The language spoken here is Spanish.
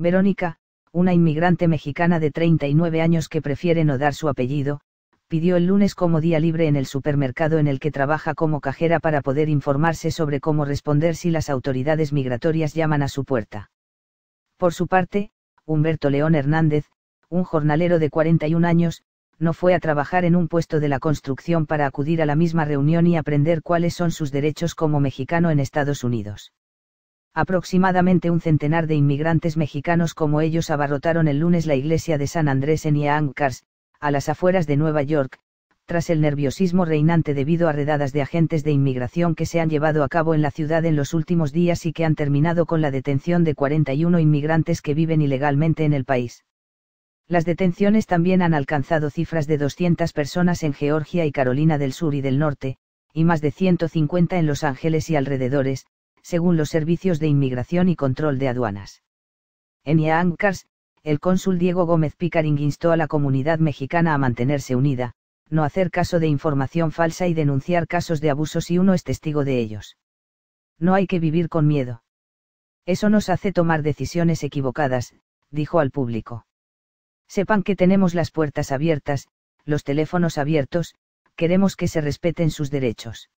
Verónica, una inmigrante mexicana de 39 años que prefiere no dar su apellido, pidió el lunes como día libre en el supermercado en el que trabaja como cajera para poder informarse sobre cómo responder si las autoridades migratorias llaman a su puerta. Por su parte, Humberto León Hernández, un jornalero de 41 años, no fue a trabajar en un puesto de la construcción para acudir a la misma reunión y aprender cuáles son sus derechos como mexicano en Estados Unidos. Aproximadamente un centenar de inmigrantes mexicanos como ellos abarrotaron el lunes la iglesia de San Andrés en Iaáncars, a las afueras de Nueva York, tras el nerviosismo reinante debido a redadas de agentes de inmigración que se han llevado a cabo en la ciudad en los últimos días y que han terminado con la detención de 41 inmigrantes que viven ilegalmente en el país. Las detenciones también han alcanzado cifras de 200 personas en Georgia y Carolina del Sur y del Norte, y más de 150 en Los Ángeles y alrededores, según los servicios de inmigración y control de aduanas. En Yankars, el cónsul Diego Gómez Picaring instó a la comunidad mexicana a mantenerse unida, no hacer caso de información falsa y denunciar casos de abuso si uno es testigo de ellos. No hay que vivir con miedo. Eso nos hace tomar decisiones equivocadas, dijo al público. Sepan que tenemos las puertas abiertas, los teléfonos abiertos, queremos que se respeten sus derechos.